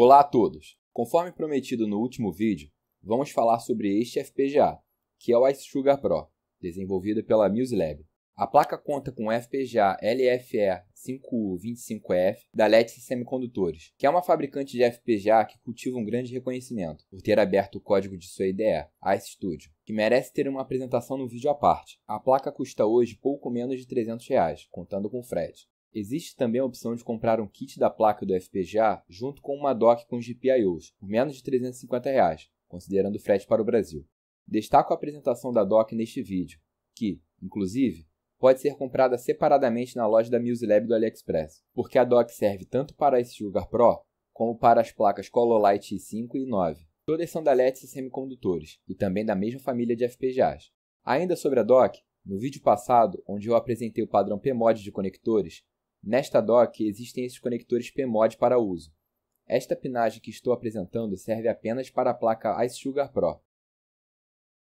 Olá a todos! Conforme prometido no último vídeo, vamos falar sobre este FPGA, que é o Ice Sugar Pro, desenvolvido pela MuseLab. A placa conta com o FPGA LFE5U25F da Let's Semicondutores, que é uma fabricante de FPGA que cultiva um grande reconhecimento por ter aberto o código de sua IDE, Ice Studio, que merece ter uma apresentação no vídeo à parte. A placa custa hoje pouco menos de 300 reais, contando com frete. Existe também a opção de comprar um kit da placa do FPGA junto com uma dock com GPIOs, por menos de R$ 350, reais, considerando o frete para o Brasil. Destaco a apresentação da dock neste vídeo, que, inclusive, pode ser comprada separadamente na loja da MuseLab do AliExpress, porque a dock serve tanto para esse Sugar Pro como para as placas Cololite i5 e 9. Todas são da LETS e semicondutores, e também da mesma família de FPGAs. Ainda sobre a dock, no vídeo passado, onde eu apresentei o padrão PMOD de conectores, Nesta dock existem esses conectores PMOD para uso. Esta pinagem que estou apresentando serve apenas para a placa Ice Sugar Pro.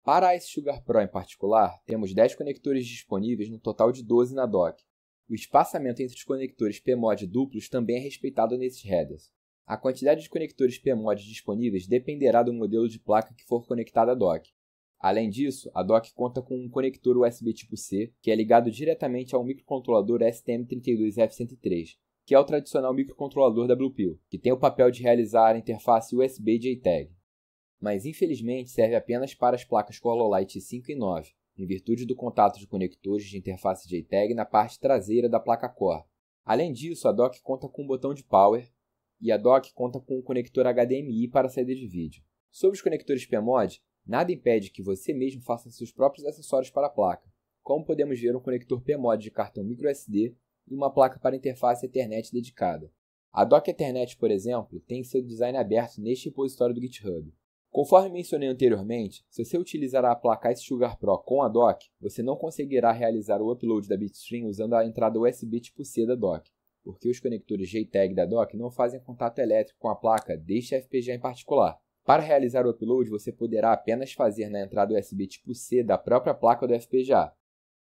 Para a Ice Sugar Pro em particular, temos 10 conectores disponíveis no total de 12 na dock. O espaçamento entre os conectores PMOD duplos também é respeitado nesses headers. A quantidade de conectores PMOD disponíveis dependerá do modelo de placa que for conectada à dock. Além disso, a dock conta com um conector USB tipo C, que é ligado diretamente ao microcontrolador STM32F103, que é o tradicional microcontrolador da BluePill, que tem o papel de realizar a interface USB JTAG. Mas infelizmente serve apenas para as placas Corolite 5 e 9, em virtude do contato de conectores de interface JTAG na parte traseira da placa core. Além disso, a dock conta com um botão de power e a dock conta com um conector HDMI para saída de vídeo. Sobre os conectores PMOD, Nada impede que você mesmo faça seus próprios acessórios para a placa, como podemos ver um conector PMOD de cartão microSD e uma placa para interface Ethernet dedicada. A Dock Ethernet, por exemplo, tem seu design aberto neste repositório do GitHub. Conforme mencionei anteriormente, se você utilizar a placa Ice Sugar Pro com a dock, você não conseguirá realizar o upload da Bitstream usando a entrada USB tipo C da dock, porque os conectores JTAG da dock não fazem contato elétrico com a placa deste FPGA em particular. Para realizar o upload, você poderá apenas fazer na entrada USB tipo C da própria placa do FPGA.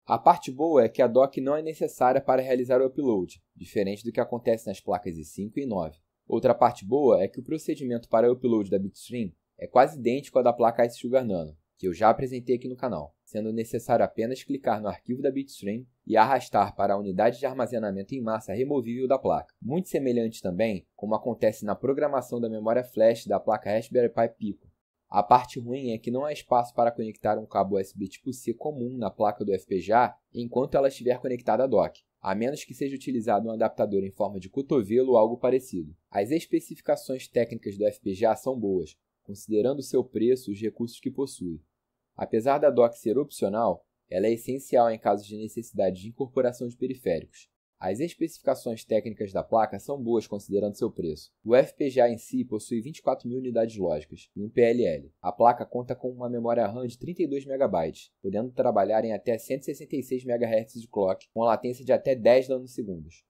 A parte boa é que a dock não é necessária para realizar o upload, diferente do que acontece nas placas i5 e i9. Outra parte boa é que o procedimento para o upload da Bitstream é quase idêntico ao da placa Ice Sugar Nano, que eu já apresentei aqui no canal, sendo necessário apenas clicar no arquivo da Bitstream e arrastar para a unidade de armazenamento em massa removível da placa. Muito semelhante também, como acontece na programação da memória flash da placa Raspberry Pi Pico. A parte ruim é que não há espaço para conectar um cabo USB tipo C comum na placa do FPGA enquanto ela estiver conectada a dock, a menos que seja utilizado um adaptador em forma de cotovelo ou algo parecido. As especificações técnicas do FPGA são boas, considerando seu preço e os recursos que possui. Apesar da dock ser opcional, ela é essencial em casos de necessidade de incorporação de periféricos. As especificações técnicas da placa são boas considerando seu preço. O FPGA em si possui 24 mil unidades lógicas e um PLL. A placa conta com uma memória RAM de 32 MB, podendo trabalhar em até 166 MHz de clock, com latência de até 10 nanosegundos.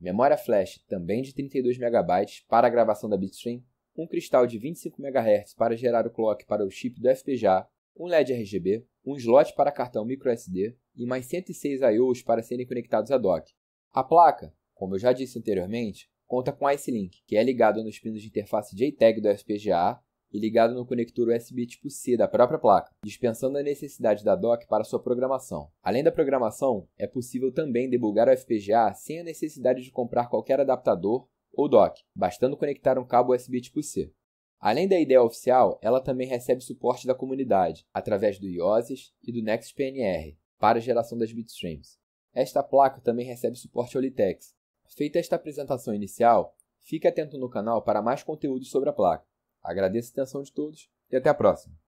Memória flash, também de 32 MB, para a gravação da bitstream, um cristal de 25 MHz para gerar o clock para o chip do FPGA, um LED RGB, um slot para cartão microSD e mais 106 IOs para serem conectados à dock. A placa, como eu já disse anteriormente, conta com Ice Link, que é ligado nos pinos de interface JTAG do FPGA e ligado no conector USB tipo C da própria placa, dispensando a necessidade da dock para sua programação. Além da programação, é possível também debugar o FPGA sem a necessidade de comprar qualquer adaptador ou dock, bastando conectar um cabo USB tipo C. Além da ideia oficial, ela também recebe suporte da comunidade, através do IOSIS e do NextPNR, para a geração das bitstreams. Esta placa também recebe suporte ao Litex. Feita esta apresentação inicial, fique atento no canal para mais conteúdo sobre a placa. Agradeço a atenção de todos e até a próxima!